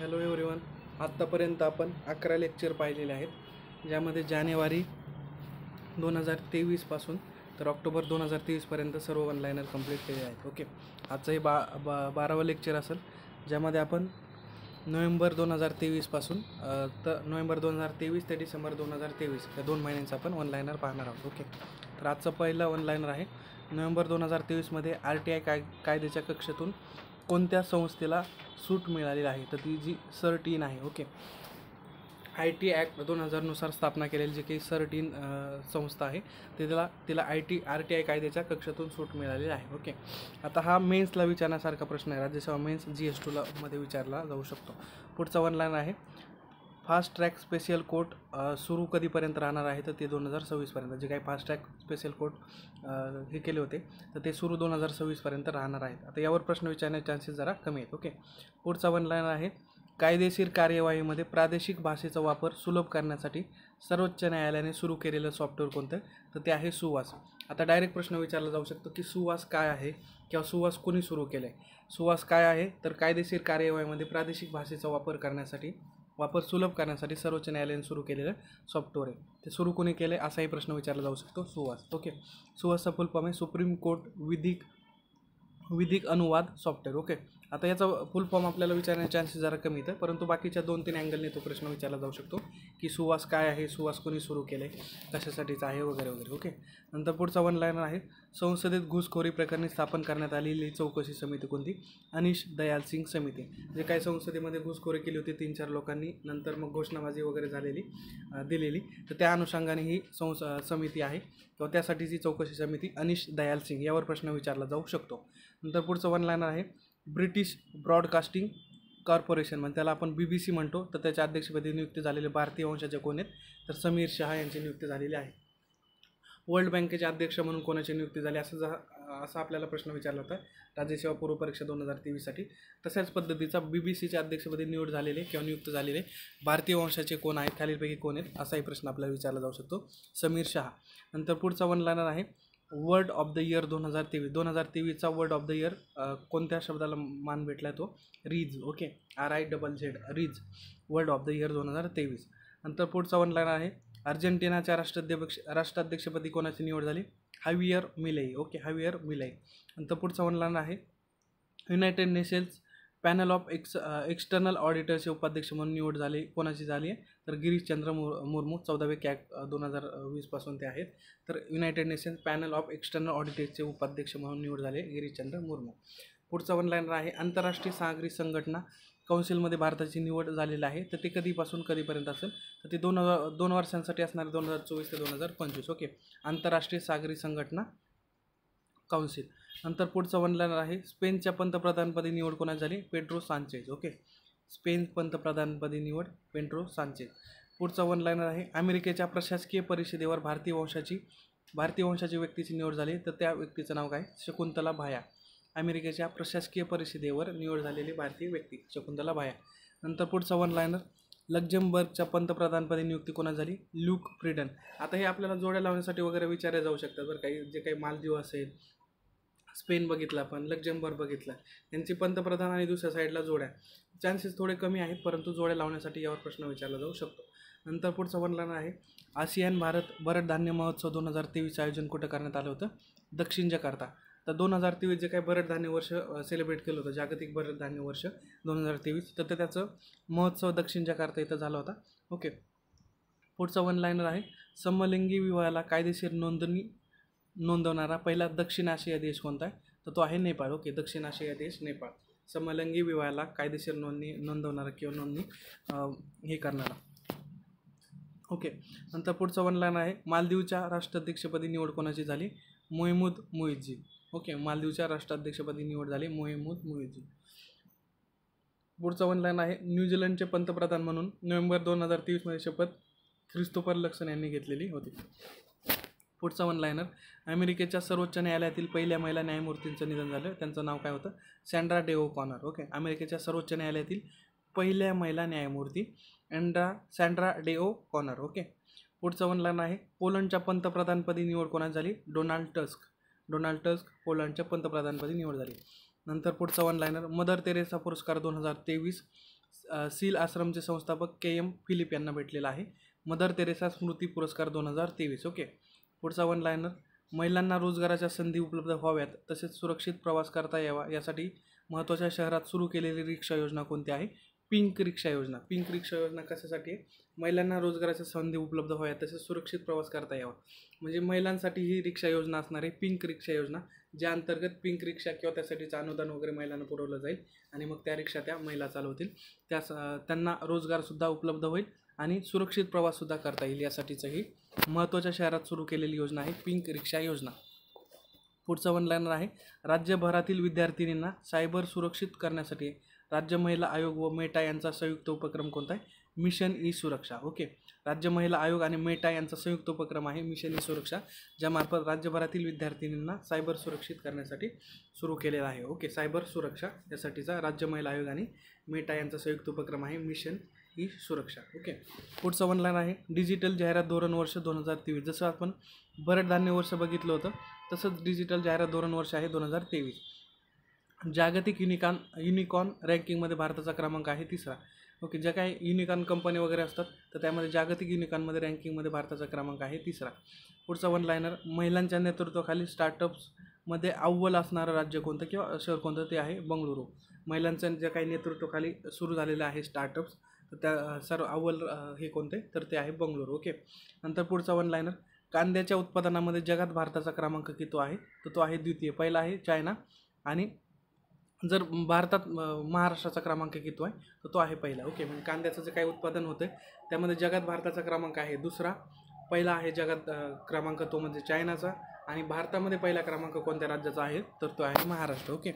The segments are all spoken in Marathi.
हॅलो वन आत्तापर्यंत आपण अकरा लेक्चर पाहिलेले आहेत ज्यामध्ये जानेवारी दोन हजार तेवीसपासून तर ऑक्टोबर दोन हजार तेवीसपर्यंत सर्व लायनर कंप्लीट केले आहेत ओके आजचं हे बा बा बारावं लेक्चर असेल ज्यामध्ये आपण नोव्हेंबर दोन हजार तेवीसपासून तर नोव्हेंबर दोन हजार तेवीस ते डिसेंबर दोन हजार तेवीस या दोन महिन्यांचा आपण लायनर पाहणार आहोत ओके तर पहिलं पहिला ऑनलायनर आहे नोव्हेंबर दोन हजार तेवीसमध्ये आर टी आय काय कायद्याच्या कक्षेतून कोणत्या संस्थेला सूट मिळालेली आहे तर ती जी सर टीन आहे ओके आय टी ॲक्ट दोन हजारनुसार स्थापना केलेली जी काही सर टीन संस्था आहे ते तिला तिला I T R T I कायद्याच्या कक्षातून सूट मिळालेली आहे ओके आता हा मेन्सला विचारण्यासारखा प्रश्न आहे राज्यसेवा मेन्स जी एस टूला मध्ये विचारला जाऊ शकतो पुढचा वन लाईन आहे फास्ट ट्रॅक स्पेशल कोर्ट सुरू कधीपर्यंत राहणार आहे तर ते दोन हजार सव्वीसपर्यंत जे काही फास्ट ट्रॅक स्पेशल कोर्ट हे केले होते तर ते सुरू दोन हजार सव्वीसपर्यंत राहणार आहेत आता यावर प्रश्न विचारण्याचे चान्सेस जरा कमी आहेत ओके पुढचा वन आहे कायदेशीर कार्यवाहीमध्ये प्रादेशिक भाषेचा वापर सुलभ करण्यासाठी सर्वोच्च न्यायालयाने सुरू केलेलं सॉफ्टवेअर कोणतं तर ते आहे सुवास आता डायरेक्ट प्रश्न विचारला जाऊ शकतो की सुवास काय आहे किंवा सुवास कोणी सुरू केला आहे सुवास काय आहे तर कायदेशीर कार्यवाहीमध्ये प्रादेशिक भाषेचा वापर करण्यासाठी वापर सुलभ करण्यासाठी सर्वोच्च न्यायालयाने सुरू केलेलं सॉफ्टवेअर आहे ते सुरू कोणी केलं आहे असाही प्रश्न विचारला जाऊ शकतो सुवास ओके सुवासचा फुल आहे सुप्रीम कोर्ट विधिक विधिक अनुवाद सॉफ्टवेअर ओके आता याचा फुल फॉर्म आपल्याला विचारण्याचे चान्सेस जरा कमी येतं परंतु बाकीच्या दोन तीन अँगलने तो प्रश्न विचारला जाऊ शकतो की सुवास काय आहे सुवास कोणी सुरू केले आहे कशासाठीचा आहे वगैरे वगैरे ओके नंतर पुढचा वन लायनर आहे संसदेत घुसखोरी प्रकरणी स्थापन करण्यात आलेली चौकशी समिती कोणती अनिश दयाल सिंग समिती जे काही संसदेमध्ये घुसखोरी केली होती तीन चार लोकांनी नंतर मग घोषणाबाजी वगैरे झालेली दिलेली तर त्या अनुषंगाने ही संस समिती आहे किंवा त्यासाठीची चौकशी समिती अनिश दयाल सिंग यावर प्रश्न विचारला जाऊ शकतो नंतर पुढचं वन लायनर आहे ब्रिटिश ब्रॉडकास्टिंग कॉर्पोरेशन म्हणजे त्याला आपण बी बी सी म्हणतो तर त्याच्या अध्यक्षपदी नियुक्त झालेले भारतीय वंशाचे कोण आहेत तर समीर शहा यांची नियुक्ती झालेली आहे वर्ल्ड बँकेचे अध्यक्ष म्हणून कोणाची नियुक्ती झाली असं जर असा आपल्याला प्रश्न विचारला होता राज्यसेवा पूर्व परीक्षा दोन हजार तेवीससाठी तशाच पद्धतीचा बी बी सीच्या अध्यक्षपदी निवड झालेले किंवा नियुक्त झालेले भारतीय वंशाचे कोण आहेत खालीलपैकी कोण आहेत असाही प्रश्न आपल्याला विचारला जाऊ शकतो समीर शहा नंतर पुढचा वन लाणार आहे वर्ड ऑफ द इयर दोन हजार तेवीस दोन हजार तेवीसचा वर्ड ऑफ द इयर कोणत्या शब्दाला मान भेटला तो rizz okay R I double Z rizz word of the year दोन हजार तेवीस नंतर पुढचा वन आहे अर्जेंटिनाच्या राष्ट्राध्यक्ष राष्ट्राध्यक्षपदी कोणाची निवड झाली हावियर मिलई ओके हावियर मिलई नंतर पुढचा वन आहे United Nations panel of ex external ऑडिटर्सचे उपाध्यक्ष म्हणून निवड झाली कोणाची झाली आहे तर गिरीशचंद्र मुर मुर्मू चौदावे कॅक दोन हजार वीसपासून ते आहेत तर United Nations panel of external ऑडिटर्सचे उपाध्यक्ष म्हणून निवड झाले गिरीशचंद्र मुर्मू पुढचा वन लाईनर आहे आंतरराष्ट्रीय सागरी संघटना कौन्सिलमध्ये भारताची निवड झालेली आहे तर ते कधीपासून कधीपर्यंत असेल तर ते दोन हजार दोन वर्षांसाठी असणारे दोन हजार चोवीस ते दोन हजार पंचवीस ओके आंतरराष्ट्रीय सागरी संघटना कौन्सिल नंतर पुढचं वनलायनर आहे स्पेनच्या पंतप्रधानपदी निवड कोणा झाली पेड्रो सांचेज ओके स्पेन पंतप्रधानपदी निवड पेड्रो सांचेज पुढचा वन लायनर आहे अमेरिकेच्या प्रशासकीय परिषदेवर भारतीय वंशाची भारतीय वंशाची व्यक्तीची निवड झाली तर त्या व्यक्तीचं नाव काय शकुंतला भाया अमेरिकेच्या प्रशासकीय परिषदेवर निवड झालेली भारतीय व्यक्ती शकुंतला भाया नंतर पुढचा वन लायनर लक्झेंबर्गच्या पंतप्रधानपदी नियुक्ती कोणा झाली ल्यूक फ्रिडन आता हे आपल्याला जोड्या लावण्यासाठी वगैरे विचारले जाऊ शकतात बरं काही जे काही मालदीव असेल स्पेन बघितला आपण लक्झेंबर्ग बघितला यांची पंतप्रधान आणि दुसऱ्या साईडला जोड्या चान्सेस थोडे कमी आहेत परंतु जोड्या लावण्यासाठी यावर प्रश्न विचारला जाऊ शकतो नंतर पुढचं लायनर आहे आसियान भारत भरड धान्य महोत्सव दोन हजार तेवीसचं आयोजन कुठं करण्यात आलं होतं दक्षिण जकार्ता तर दोन हजार तेवीस जे काही भरड धान्य वर्ष सेलिब्रेट केलं होतं जागतिक भरड धान्य वर्ष दोन हजार तेवीस तर ते त्याचं महोत्सव दक्षिण जकार्ता इथं झाला होता ओके पुढचा वन लायनर आहे समलिंगी विवाहाला कायदेशीर नोंदणी नोंदवणारा पहिला दक्षिण आशिया देश कोणता आहे तर तो आहे नेपाळ ओके दक्षिण आशिया देश नेपाळ समलंगी विवाहाला कायदेशीर नोंदणी नोंदवणारा किंवा नोंदणी हे करणारा ओके नंतर पुढचं वन आहे मालदीवच्या राष्ट्राध्यक्षपदी निवड कोणाची झाली मोहिमूद मोहितजी ओके मालदीवच्या राष्ट्राध्यक्षपदी निवड झाली मोहिमूद मोहितजी पुढचं वन आहे न्यूझीलंडचे पंतप्रधान म्हणून नोव्हेंबर दोन हजार तेवीसमध्ये शपथ ख्रिस्तोफर लक्सन यांनी घेतलेली होती पुढचा वन लायनर अमेरिकेच्या सर्वोच्च न्यायालयातील पहिल्या महिला न्यायमूर्तींचं निधन झालं त्यांचं नाव काय होतं सँड्रा डेओ कॉनर ओके अमेरिकेच्या सर्वोच्च न्यायालयातील पहिल्या महिला न्यायमूर्ती अँड्रा सँड्रा डेओ कॉनर ओके पुढचं वन लायनर आहे पोलंडच्या पंतप्रधानपदी निवड कोणाची झाली डोनाल्ड टस्क डोनाल्ड टस्क पोलंडच्या पंतप्रधानपदी निवड झाली नंतर पुढचा वन लायनर मदर तेरेसा पुरस्कार दोन हजार तेवीस सील आश्रमचे संस्थापक के एम फिलिप यांना भेटलेला आहे मदर तेरेसा स्मृती पुरस्कार दोन हजार तेवीस ओके पुढचा वन लायनर महिलांना रोजगाराच्या संधी उपलब्ध व्हाव्यात तसेच सुरक्षित प्रवास करता यावा यासाठी महत्त्वाच्या शहरात सुरू केलेली रिक्षा योजना कोणती आहे पिंक रिक्षा योजना पिंक रिक्षा योजना कशासाठी आहे महिलांना रोजगाराच्या संधी उपलब्ध व्हाव्यात तसेच सुरक्षित प्रवास करता यावा म्हणजे महिलांसाठी ही रिक्षा योजना असणार आहे पिंक रिक्षा योजना ज्या अंतर्गत पिंक रिक्षा किंवा त्यासाठीचं अनुदान वगैरे महिलांना पुरवलं जाईल आणि मग त्या रिक्षा त्या महिला चालवतील त्यास त्यांना रोजगारसुद्धा उपलब्ध होईल आणि सुरक्षित प्रवाससुद्धा करता येईल यासाठीचंही महत्त्वाच्या शहरात सुरू केलेली योजना आहे पिंक रिक्षा योजना पुढचं वनलायनर आहे राज्यभरातील विद्यार्थिनींना सायबर सुरक्षित करण्यासाठी राज्य महिला आयोग व मेटा यांचा संयुक्त उपक्रम कोणता आहे मिशन ई सुरक्षा ओके राज्य महिला आयोग आणि मेटा यांचा संयुक्त उपक्रम आहे मिशन ही सुरक्षा ज्यामार्फत राज्यभरातील विद्यार्थिनींना सायबर सुरक्षित करण्यासाठी सुरू केलेला आहे ओके सायबर सुरक्षा यासाठीचा राज्य महिला आयोग आणि मेटा यांचा संयुक्त उपक्रम आहे मिशन ही सुरक्षा ओके पुढचं वनलाईन आहे डिजिटल जाहिरात धोरण वर्ष दोन हजार तेवीस जसं आपण भरड धान्य वर्ष बघितलं होतं तसंच डिजिटल जाहिरात धोरण वर्ष आहे दोन हजार तेवीस जागतिक युनिकॉन युनिकॉन रँकिंगमध्ये भारताचा क्रमांक आहे तिसरा ओके ज्या काही युनिकॉन कंपनी वगैरे असतात तर त्यामध्ये जागतिक युनिकॉनमध्ये रँकिंगमध्ये भारताचा क्रमांक आहे तिसरा पुढचा वन लायनर महिलांच्या नेतृत्वाखाली स्टार्टअप्समध्ये अव्वल असणारं राज्य कोणतं किंवा शहर कोणतं ते आहे बंगळुरू महिलांचं ज्या काही नेतृत्वाखाली सुरू झालेलं आहे स्टार्टअप्स तर त्या सर्व अव्वल हे कोणते तर ते आहे बंगळुरू ओके नंतर पुढचा वन लायनर कांद्याच्या उत्पादनामध्ये जगात भारताचा क्रमांक किती आहे तर तो आहे द्वितीय पहिला आहे चायना आणि जर भारतात महाराष्ट्राचा क्रमांक किती आहे तर तो आहे पहिला ओके म्हणजे कांद्याचं जे काही उत्पादन होतं आहे त्यामध्ये जगात भारताचा क्रमांक आहे दुसरा पहिला आहे जगात क्रमांक तो म्हणजे चायनाचा आणि भारतामध्ये पहिला क्रमांक कोणत्या राज्याचा आहे तर तो आहे महाराष्ट्र ओके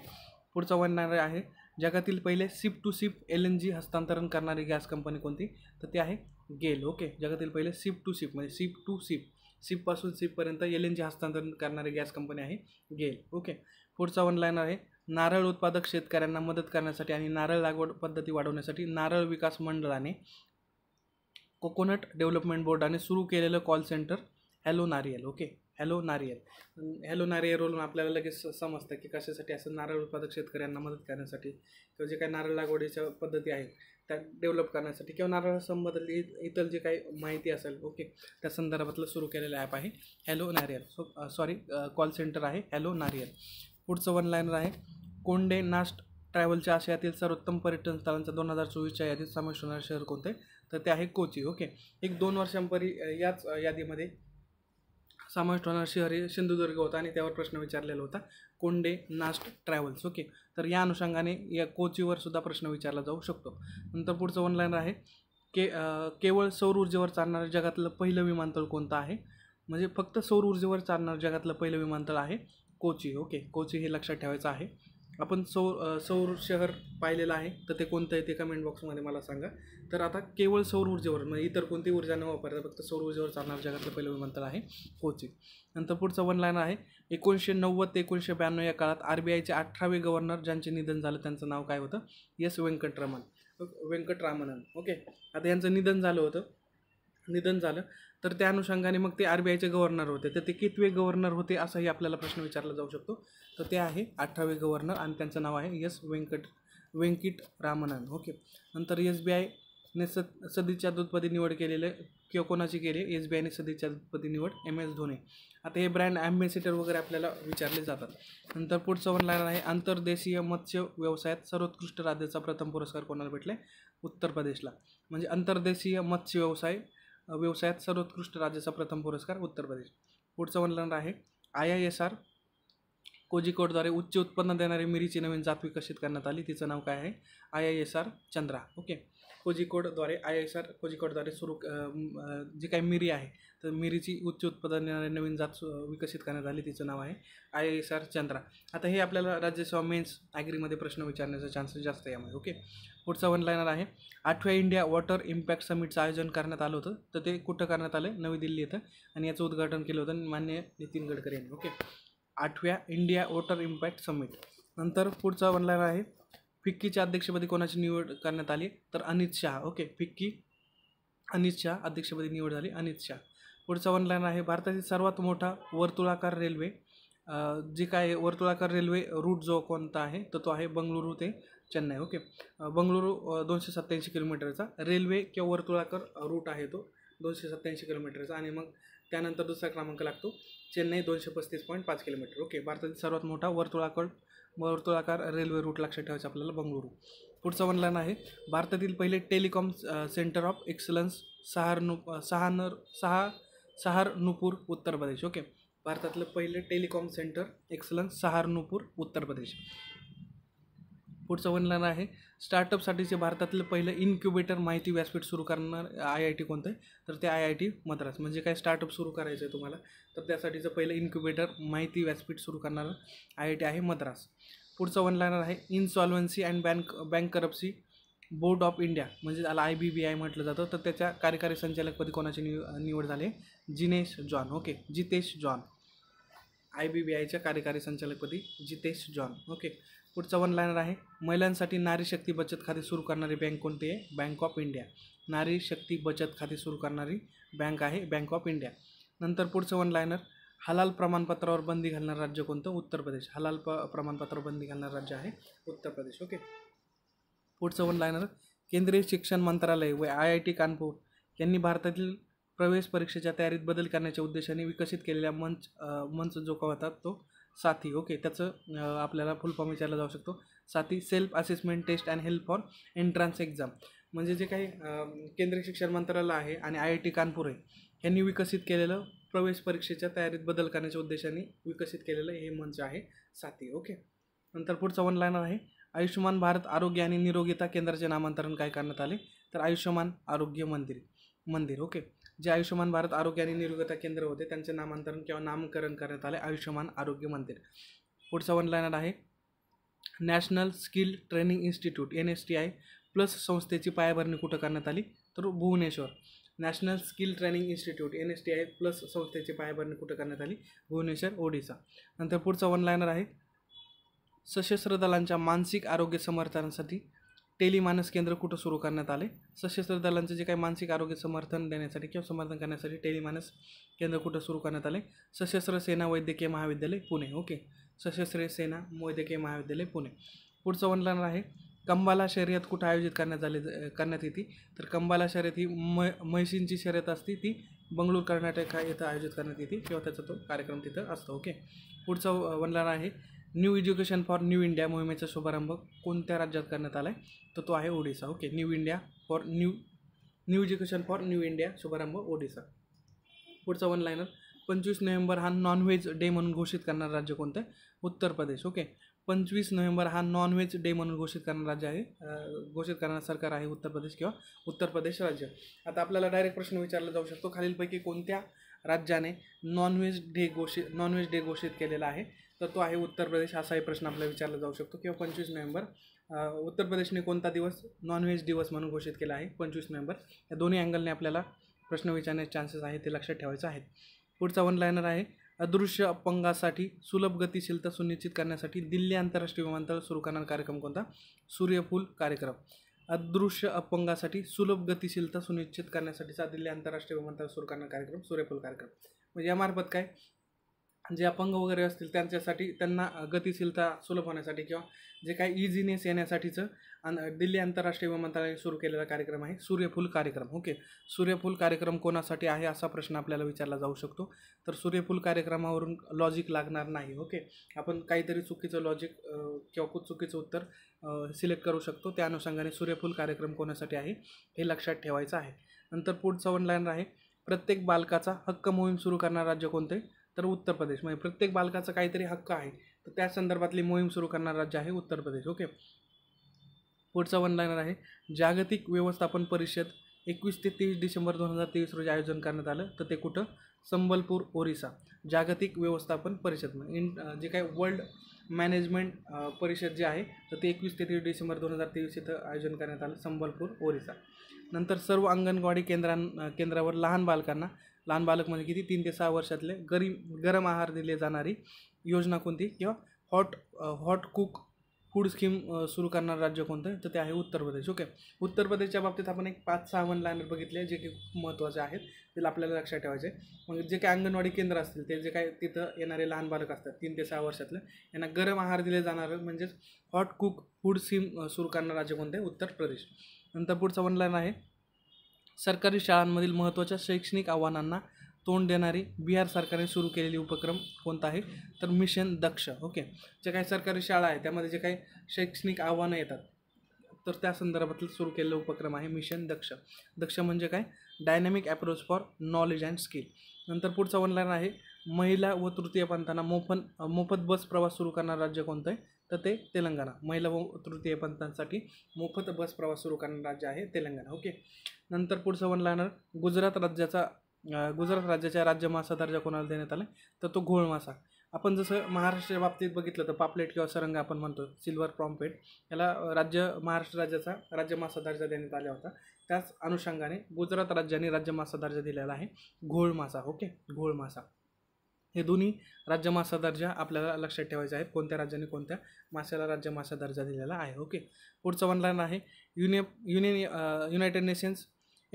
पुढचा म्हणणारे आहे जगातील पहिले ship to ship L N G हस्तांतरण करणारी गॅस कंपनी कोणती तर ती आहे गेल ओके जगातील पहिले सिप टू सिप म्हणजे सिप टू सिप सिपपासून सिपपर्यंत एल एन जी हस्तांतरण करणारी गॅस कंपनी आहे गेल ओके पुढचा वन लाईनर आहे नारळ उत्पादक शेतकऱ्यांना मदत करण्यासाठी आणि नारळ लागवड पद्धती वाढवण्यासाठी नारळ विकास मंडळाने कोकोनट डेव्हलपमेंट बोर्डाने सुरू केलेलं call centre hello Nariyal okay hello Nariyal hello Nariyal रोलून आपल्याला लगेच समजतं की कशासाठी असं नारळ उत्पादक शेतकऱ्यांना मदत करण्यासाठी किंवा जे काही नारळ लागवडीच्या पद्धती आहेत त्या डेव्हलप करण्यासाठी किंवा नारळासंबंधातली इतर जे काही माहिती असेल ओके त्या संदर्भातलं सुरू केलेलं ॲप आहे hello Nariyal so sorry call centre आहे हॅलो नारियल पुढचं वन लाईनर आहे कोंडे नास्ट ट्रॅव्हलच्या आशियातील सर्वोत्तम पर्यटन स्थळांचा दोन हजार चोवीसच्या यादीत समावेश होणारे शहर कोणते तर ते आहे कोची ओके एक दोन वर्षांपरी याच यादीमध्ये समाविष्ट होणारं शहर हे सिंधुदुर्ग होता आणि त्यावर प्रश्न विचारलेला होता कोंडे नास्ट ट्रॅव्हल्स ओके तर या अनुषंगाने या कोचीवर सुद्धा प्रश्न विचारला जाऊ शकतो नंतर पुढचं ऑनलाईन आहे के केवळ सौर ऊर्जेवर चालणारं जगातलं पहिलं विमानतळ कोणतं आहे म्हणजे फक्त सौर ऊर्जेवर चालणारं जगातलं पहिलं विमानतळ आहे कोची ओके कोची हे लक्षात ठेवायचं आहे आपण सौर सौर शहर पाहिलेलं आहे तर ते कोणतं आहे ते कमेंट बॉक्समध्ये मला सांगा तर आता केवळ सौर ऊर्जेवर म्हणजे इतर कोणती ऊर्जा न वापरतात फक्त सौर ऊर्जेवर चालणार जगातलं पहिलं विमानतळ आहे कोची नंतर पुढचं वन लाईन आहे एकोणीसशे नव्वद ते एकोणीसशे ब्याण्णव या काळात आर बी आयचे अठरावे गव्हर्नर ज्यांचे निधन झालं त्यांचं नाव काय होतं एस व्यंकटरामन व्यंकटरामनन ओके आता यांचं निधन झालं होतं निधन झालं तर त्या अनुषंगाने मग ते आर बी आयचे गव्हर्नर होते तर ते कितवे गव्हर्नर होते असाही आपल्याला प्रश्न विचारला जाऊ शकतो तर ते आहे अठरावे गव्हर्नर आणि त्यांचं नाव आहे एस व्यंकट व्यंकिट रामानंद ओके नंतर एस बी आयने सद स सदीच्या निवड केलेले किंवा कोणाची केली एस बी आयने सदीच्या निवड एम एस धोनी आता हे ब्रँड ॲम्बेसिडर वगैरे आपल्याला विचारले जातात नंतर पुढचं वन आहे आंतरदेशीय मत्स्य व्यवसायात सर्वोत्कृष्ट राज्याचा प्रथम पुरस्कार कोणाला भेटला उत्तर प्रदेशला म्हणजे आंतरदेशीय मत्स्य व्यवसाय व्यवसायात सर्वोत्कृष्ट राज्याचा प्रथम पुरस्कार उत्तर प्रदेश पुढचं म्हणलं आहे आय आय एस आर कोजिकोडद्वारे उच्च उत्पन्न देणारी मिरीची नवीन जात विकसित करण्यात आली तिचं नाव काय आहे I I S R Chandra okay कोझिकोडद्वारे आय एस आर कोझिकोडद्वारे सुरू जी काही मिरी आहे तर मिरीची उच्च उत्पादन नवीन जात विकसित करण्यात आली तिचं नाव आहे आय एस आर चंद्रा आता हे आपल्याला राज्यसभा मेन्स ॲग्रीमध्ये प्रश्न विचारण्याचा चान्सेस जास्त यामध्ये ओके पुढचा वन लायनर आहे आठव्या इंडिया वॉटर इम्पॅक्ट समिटचं आयोजन करण्यात आलं होतं तर ते कुठं करण्यात आलं नवी दिल्ली इथं आणि याचं उद्घाटन केलं होतं मान्य नितीन गडकरी यांनी ओके आठव्या इंडिया वॉटर इम्पॅक्ट समिट नंतर पुढचा वन लायनर आहे फिक्कीच्या अध्यक्षपदी कोणाची निवड करण्यात आली तर अनित शहा ओके फिक्की अनित शहा अध्यक्षपदी निवड झाली अनित शहा पुढचा वन लाईन आहे भारतातील सर्वात मोठा वर्तुळाकार रेल्वे जी काय वर्तुळाकार रेल्वे रूट जो कोणता आहे तर तो आहे बंगळुरू ते चेन्नई ओके बंगळुरू दोनशे सत्त्याऐंशी किलोमीटरचा रेल्वे किंवा वर्तुळाकार रूट आहे तो दोनशे सत्त्याऐंशी किलोमीटरचा आणि मग त्यानंतर दुसरा क्रमांक लागतो चेन्नई दोनशे पस्तीस पॉईंट पाच किलोमीटर ओके भारतातील सर्वात मोठा वर्तुळाकार वर्तुळाकार रेल्वे रूट लक्षात ठेवायचं आपल्याला बंगळुरू पुढचा वनलाईन आहे भारतातील पहिले टेलिकॉम सेंटर ऑफ एक्सलन्स सहारनु सहानर सहा सहारनुपूर उत्तर प्रदेश ओके भारतातलं पहिले टेलिकॉम सेंटर एक्सलन्स सहारनुपूर उत्तर प्रदेश पुढचं वनलाईन आहे स्टार्टअपसाठीचे भारतातलं पहिलं इन्क्युबेटर माहिती व्यासपीठ सुरू करणार आय आय टी कोणतं आहे तर ते आय आय टी मद्रास म्हणजे काय स्टार्टअप सुरू करायचं आहे तुम्हाला तर त्यासाठीचं पहिलं इन्क्युबेटर माहिती व्यासपीठ सुरू करणारं आय आय टी आहे मद्रास पुढचं वन लागणार आहे insolvency and bank bankruptcy board of India म्हणजे त्याला आय बी बी आय म्हटलं जातं तर त्याच्या कार्यकारी संचालकपदी कोणाची निव निवड झाली Jinesh John okay Jitesh John I B B आयच्या कार्यकारी संचालकपदी जितेश जॉन ओके पुढचा वन लायनर आहे महिलांसाठी नारी शक्ती बचत खाते सुरू करणारी बँक कोणती आहे बँक ऑफ इंडिया नारी शक्ती बचत खाते सुरू करणारी बँक आहे बँक ऑफ इंडिया नंतर पुढचं वन लायनर हलाल प्रमाणपत्रावर बंदी घालणारं राज्य कोणतं उत्तर प्रदेश हलाल प प्रमाणपत्रावर बंदी घालणारं राज्य आहे उत्तर प्रदेश ओके पुढचं वन लायनर केंद्रीय शिक्षण मंत्रालय व आय आय टी कानपूर यांनी भारतातील प्रवेश परीक्षेच्या तयारीत बदल करण्याच्या उद्देशाने विकसित केलेला मंच मंच जो होता तो साथी ओके त्याचं आपल्याला फुल फॉर्म विचारला जाऊ शकतो SATHEE self assessment test and help for entrance exam म्हणजे जे काही केंद्रीय शिक्षण मंत्रालय आहे आणि आय आय टी कानपूर आहे यांनी विकसित केलेलं प्रवेश परीक्षेच्या तयारीत बदल करण्याच्या उद्देशाने विकसित केलेलं हे मंच आहे साथी ओके नंतर पुढचं वन लाईन आहे आयुष्यमान भारत आरोग्य आणि निरोगीता केंद्राचे नामांतरण काय करण्यात आले तर आयुष्यमान आरोग्य मंदिर मंदिर ओके जे आयुष्यमान भारत आरोग्य आणि निरोगता केंद्र होते त्यांचे नामांतरण किंवा नामकरण करण्यात आले आयुष्यमान आरोग्य मंदिर पुढचा वन लायनर आहे National Skill Training Institute N S T I plus संस्थेची पायाभरणी कुठं करण्यात आली तर Bhubaneswar National Skill Training Institute N S T I plus संस्थेची पायाभरणी कुठं करण्यात आली भुवनेश्वर ओडिसा नंतर पुढचा वन लायनर आहे सशस्त्र दलांच्या मानसिक आरोग्य समर्थनासाठी टेलिमानस केंद्र कुठं सुरू करण्यात आले सशस्त्र दलांचं जे काही मानसिक आरोग्य समर्थन देण्यासाठी किंवा समर्थन करण्यासाठी टेलिमानस केंद्र कुठं सुरू करण्यात आले सशस्त्र सेना वैद्यकीय महाविद्यालय पुणे ओके सशस्त्र सेना वैद्यकीय महाविद्यालय पुणे पुढचं म्हणणार आहे कंबाला शर्यत कुठं आयोजित करण्यात आले करण्यात येते तर कंबाला शर्यत ही म म्हैशींची शर्यत असते ती बंगळूर कर्नाटक येथं आयोजित करण्यात येते किंवा त्याचा तो कार्यक्रम तिथं असतो ओके पुढचं म्हणणार आहे New education for New India मोहिमेचा शुभारंभ कोणत्या राज्यात करण्यात आला आहे तर तो आहे Odisha okay New India for new new education for New India शुभारंभ ओडिसा पुढचा वन लाईनर पंचवीस नोव्हेंबर हा नॉनव्हेज डे म्हणून घोषित करणारं राज्य कोणतं आहे उत्तर प्रदेश ओके पंचवीस नोव्हेंबर हा नॉनव्हेज डे म्हणून घोषित करणारं राज्य आहे घोषित करणारं सरकार आहे उत्तर प्रदेश किंवा उत्तर प्रदेश राज्य आता आपल्याला डायरेक्ट प्रश्न विचारला जाऊ शकतो खालीलपैकी कोणत्या राज्याने नॉनव्हेज डे घोषित नॉनव्हेज डे घोषित केलेला आहे तर तो आहे उत्तर प्रदेश असाही प्रश्न आपल्याला विचारला जाऊ शकतो किंवा पंचवीस नोव्हेंबर उत्तर प्रदेशने कोणता दिवस नॉनव्हेज दिवस म्हणून घोषित केला आहे पंचवीस नोव्हेंबर या दोन्ही अँगलने आपल्याला प्रश्न विचारण्याचे चान्सेस आहे ते लक्षात ठेवायचं आहेत पुढचा वन लायनर आहे अदृश्य अपंगासाठी सुलभ गतिशीलता सुनिश्चित करण्यासाठी दिल्ली आंतरराष्ट्रीय विमानतळ सुरू करणारा कार्यक्रम कोणता सूर्यफूल कार्यक्रम अदृश्य अपंगासाठी सुलभ गतिशीलता सुनिश्चित करण्यासाठीचा दिल्ली आंतरराष्ट्रीय विमानतळ सुरू कार्यक्रम सूर्यफूल कार्यक्रम म्हणजे यामार्फत काय जे अपंग वगैरे असतील त्यांच्यासाठी त्यांना गतिशीलता सुलभ होण्यासाठी किंवा जे काही इझिनेस येण्यासाठीचं अन दिल्ली आंतरराष्ट्रीय विमानतळाने सुरू केलेला कार्यक्रम आहे सूर्यफूल कार्यक्रम ओके सूर्यफूल कार्यक्रम कोणासाठी आहे असा प्रश्न आपल्याला विचारला जाऊ शकतो तर सूर्यफूल कार्यक्रमावरून लॉजिक लागणार नाही ओके आपण काहीतरी चुकीचं लॉजिक किंवा चुकीचं उत्तर सिलेक्ट करू शकतो त्या अनुषंगाने सूर्यफूल कार्यक्रम कोणासाठी आहे हे लक्षात ठेवायचं आहे नंतर पुढचं वनलाईन आहे प्रत्येक बालकाचा हक्क मोहीम सुरू करणारं राज्य कोणते तर उत्तर प्रदेश म्हणजे प्रत्येक बालकाचा काहीतरी हक्क आहे तर त्या संदर्भातली मोहीम सुरू करणारं राज्य आहे उत्तर प्रदेश ओके पुढचा वन लागणार आहे जागतिक व्यवस्थापन परिषद एकवीस ते तीस डिसेंबर दोन हजार तेवीस रोजी आयोजन करण्यात आलं तर ते कुठं संबलपूर ओरिसा जागतिक व्यवस्थापन परिषद म्हणजे इन जे काही वर्ल्ड मॅनेजमेंट परिषद जे आहे तर ते एकवीस ते तीस डिसेंबर दोन हजार तेवीस इथं आयोजन करण्यात आलं संबलपूर ओरिसा नंतर सर्व अंगणवाडी केंद्रां केंद्रावर लहान बालकांना लहान बालक म्हणजे किती तीन ते सहा वर्षातले गरीम गरम आहार दिले जाणारी योजना कोणती किंवा hot hot cook food scheme सुरू करणारं राज्य कोणतं तर ते आहे उत्तर प्रदेश ओके उत्तर प्रदेशच्या बाबतीत आपण एक पाच सहा वन लायनर बघितले जे की खूप महत्त्वाचे आहेत ते आपल्याला लक्षात ठेवायचे मग जे काही अंगणवाडी केंद्र असतील ते जे काय तिथं येणारे लहान बालक असतात तीन ते सहा वर्षातलं यांना गरम आहार दिले जाणारं म्हणजेच हॉट कुक फूड स्कीम सुरू करणारं राज्य कोणतं आहे उत्तर प्रदेश नंतर पुढचा वन लाईन आहे सरकारी शाळांमधील महत्त्वाच्या शैक्षणिक आव्हानांना तोंड देणारी बिहार सरकारने सुरू केलेली उपक्रम कोणता आहे तर मिशन दक्ष ओके जे काही सरकारी शाळा आहे त्यामध्ये जे काही शैक्षणिक आव्हानं येतात तर त्या संदर्भातील सुरू केलेला उपक्रम आहे मिशन दक्ष दक्ष म्हणजे काय dynamic approach for knowledge and skill नंतर पुढचा वनलाईन आहे महिला व तृतीय पंथांना मोफन मोफत बस प्रवास सुरू करणारं राज्य कोणतं आहे तर ते तेलंगणा महिला व तृतीय पंथांसाठी मोफत बस प्रवास सुरू करणारं राज्य आहे तेलंगणा ओके नंतर पुढचं म्हणलं जाणार गुजरात राज्याचा गुजरात राज्याच्या राज्य मासा दर्जा कोणाला देण्यात आला तर तो घोळ मासा आपण जसं महाराष्ट्राच्या बाबतीत बघितलं तर पापलेट किंवा सरंग आपण म्हणतो सिल्वर प्रॉम्पेट याला राज्य महाराष्ट्र राज्याचा राज्य मासा दर्जा देण्यात आला होता त्याच अनुषंगाने गुजरात राज्याने राज्य मासा दर्जा दिलेला आहे घोळ मासा ओके घोळ मासा हे दोन्ही राज्य मासा दर्जा आपल्याला लक्षात ठेवायचे आहेत कोणत्या राज्याने कोणत्या माशाला राज्य मासा दर्जा दिलेला आहे ओके पुढचं वनलाईन आहे युनि union United Nations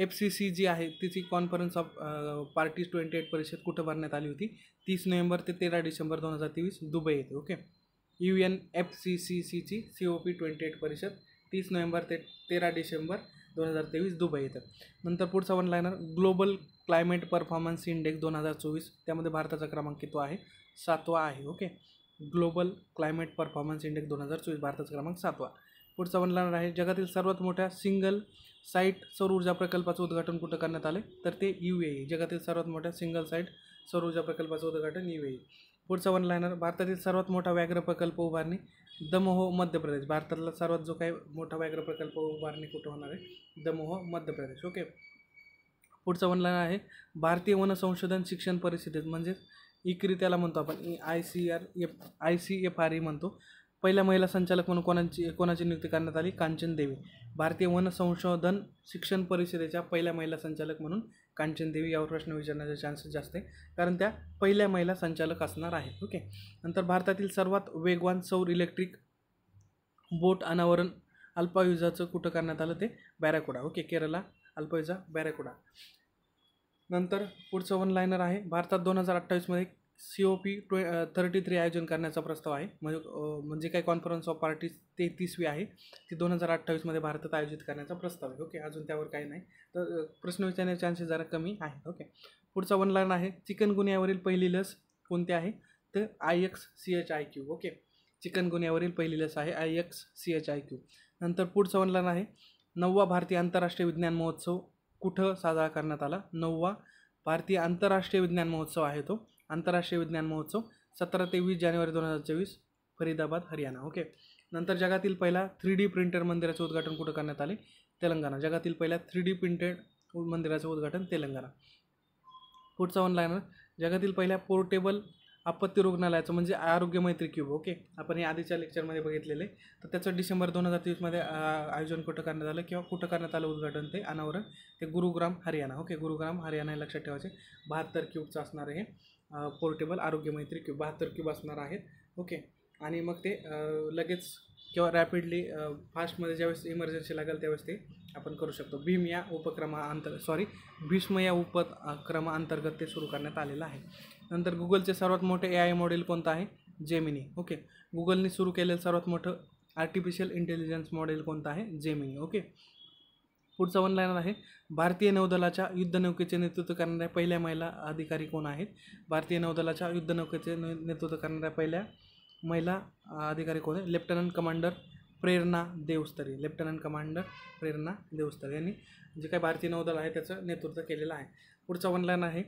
F C C G आहे तिची conference of parties twenty eight परिषद कुठं भरण्यात आली होती तीस नोव्हेंबर ते तेरा डिसेंबर दोन हजार तेवीस दुबई येते okay U N F C C सीची C O P twenty eight परिषद तीस नोव्हेंबर ते तेरा डिसेंबर दोन हजार तेवीस दुबई येतं नंतर पुढचा one liner global climate performance index दोन हजार चोवीस त्यामध्ये भारताचा क्रमांक किती आहे सातवा आहे okay global climate performance index दोन हजार चोवीस भारताचा क्रमांक सातवा पुढचा बनणार आहे जगातील सर्वात मोठ्या सिंगल साईट सौर ऊर्जा प्रकल्पाचं उद्घाटन कुठं करण्यात आले तर ते यू ए जगातील सर्वात मोठ्या सिंगल साईट सौर ऊर्जा प्रकल्पाचं उद्घाटन यू ए पुढचा वन लायनर भारतातील सर्वात मोठा व्याघ्र प्रकल्प उभारणी दमोह मध्य प्रदेश भारतातला सर्वात जो काही मोठा व्याघ्र प्रकल्प उभारणी कुठं होणार आहे दमोह मध्य प्रदेश ओके पुढचा वनला आहे भारतीय वन संशोधन शिक्षण परिषदेत म्हणजेच इकरी त्याला म्हणतो आपण I C R F I C F R E म्हणतो पहिल्या महिला संचालक म्हणून कोणाची कोणाची नियुक्ती करण्यात आली कांचन देवी भारतीय वन संशोधन शिक्षण परिषदेच्या पहिल्या महिला संचालक म्हणून कांचन देवी यावर प्रश्न विचारण्याचे चान्सेस जास्त आहे कारण त्या पहिल्या महिला संचालक असणार आहेत ओके नंतर भारतातील सर्वात वेगवान सौर इलेक्ट्रिक बोट अनावरण अल्पायुजाचं कुठं करण्यात आलं ते बॅरॅकुडा ओके केरला अल्पायुजा बॅरॅकुडा नंतर पुढचं वन लायनर आहे भारतात दोन हजार अठ्ठावीसमध्ये सी ओ पी ट्वे थर्टी थ्री आयोजन करण्याचा प्रस्ताव आहे म्हणजे म्हणजे काय कॉन्फरन्स ऑफ पार्टीज तेहतीसवी आहे ती दोन हजार अठ्ठावीसमध्ये भारतात आयोजित करण्याचा प्रस्ताव आहे ओके अजून त्यावर काही नाही तर प्रश्न विचारण्याचे चान्सेस जरा कमी आहे ओके पुढचा वन लाईन आहे चिकनगुनियावरील पहिली लस कोणती आहे तर I X C H I Q okay चिकनगुनियावरील पहिली लस आहे I X C H I Q नंतर पुढचा वन लाईन आहे नववा भारतीय आंतरराष्ट्रीय विज्ञान महोत्सव कुठं साजरा करण्यात आला नववा भारतीय आंतरराष्ट्रीय विज्ञान महोत्सव आहे तो आंतरराष्ट्रीय विज्ञान महोत्सव सतरा ते वीस जानेवारी दोन हजार चोवीस फरीदाबाद हरियाणा ओके नंतर जगातील पहिला थ्री डी प्रिंटेड मंदिराचं उद्घाटन कुठं करण्यात आले तेलंगणा जगातील पहिल्या थ्री डी प्रिंटेड मंदिराचं उद्घाटन तेलंगणा पुढचा ऑनलाईन जगातील पहिल्या पोर्टेबल आपत्ती रुग्णालयाचं म्हणजे आरोग्य मैत्री क्यूब ओके आपण हे आधीच्या लेक्चरमध्ये बघितलेले तर त्याचं डिसेंबर दोन हजार तेवीसमध्ये आयोजन कुठं करण्यात आलं किंवा कुठं करण्यात आलं उद्घाटन ते अनावरण ते गुरुग्राम हरियाणा ओके गुरुग्राम हरियाणा हे लक्षात ठेवायचे बहात्तर क्यूबचं असणार हे पोर्टेबल आरोग्य मैत्री क्यूब बहात्तर क्यूब असणार आहेत ओके आणि मग ते लगेच किंवा रॅपिडली फास्टमध्ये ज्यावेळेस इमर्जन्सी लागेल त्यावेळेस ते आपण करू शकतो भीम या उपक्रमा अंतर सॉरी भीष्म या उपक्रमा अंतर्गत ते सुरू करण्यात आलेलं आहे नंतर गुगलचे सर्वात मोठे ए आय मॉडेल कोणतं आहे जेमिनी ओके गुगलने सुरू केलेलं सर्वात मोठं आर्टिफिशियल इंटेलिजन्स मॉडेल कोणतं आहे जेमिनी ओके पुढचा वन लायनर आहे भारतीय नौदलाच्या युद्धनौकेचे नेतृत्व करणाऱ्या पहिल्या महिला अधिकारी कोण आहेत भारतीय नौदलाच्या युद्धनौकेचे नेतृत्व करणाऱ्या पहिल्या महिला अधिकारी कोण आहे lieutenant commander Prerna Deosthali lieutenant commander Prerna Deosthali यांनी जे काही भारतीय नौदल आहे त्याचं नेतृत्व केलेलं आहे पुढचा वन लाईन आहे